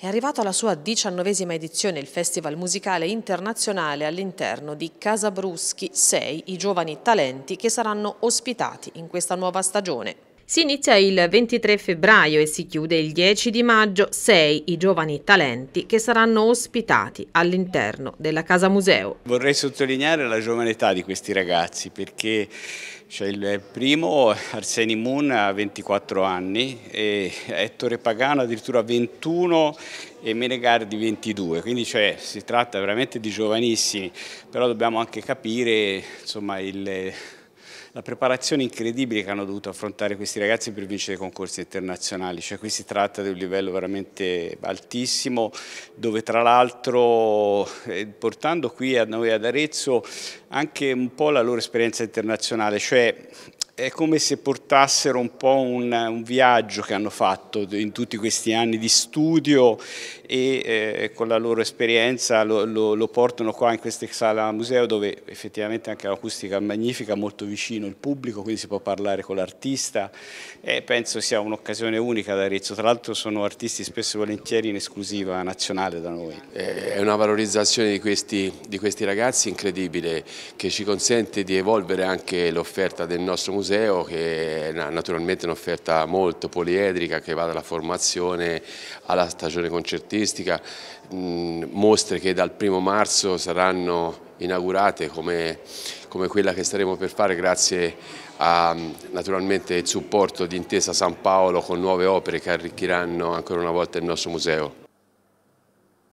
È arrivato alla sua diciannovesima edizione il Festival Musicale Internazionale all'interno di Casabruschi 6 i giovani talenti che saranno ospitati in questa nuova stagione. Si inizia il 23 febbraio e si chiude il 10 di maggio sei i giovani talenti che saranno ospitati all'interno della Casa Museo. Vorrei sottolineare la giovane età di questi ragazzi perché c'è il primo Arseni Moon ha 24 anni, Ettore Pagano addirittura 21 e Menegardi 22, quindi cioè, si tratta veramente di giovanissimi, però dobbiamo anche capire insomma, il la preparazione incredibile che hanno dovuto affrontare questi ragazzi per vincere i concorsi internazionali, cioè qui si tratta di un livello veramente altissimo dove tra l'altro eh, portando qui a noi ad Arezzo anche un po' la loro esperienza internazionale, cioè è come se portassero un po' un, un, viaggio che hanno fatto in tutti questi anni di studio e eh, con la loro esperienza lo, lo, lo, portano qua in questa sala museo dove effettivamente anche l'acustica è magnifica, molto vicino il pubblico, quindi si può parlare con l'artista e penso sia un'occasione unica ad Arezzo, tra l'altro sono artisti spesso e volentieri in esclusiva nazionale da noi. Eh, è una valorizzazione di questi, di questi ragazzi incredibile che ci consente di evolvere anche l'offerta del nostro museo museo che è naturalmente un'offerta molto poliedrica che va dalla formazione alla stagione concertistica, mm, mostre che dal primo marzo saranno inaugurate come, come, quella che staremo per fare grazie a mm, naturalmente il supporto di Intesa San Paolo con nuove opere che arricchiranno ancora una volta il nostro museo.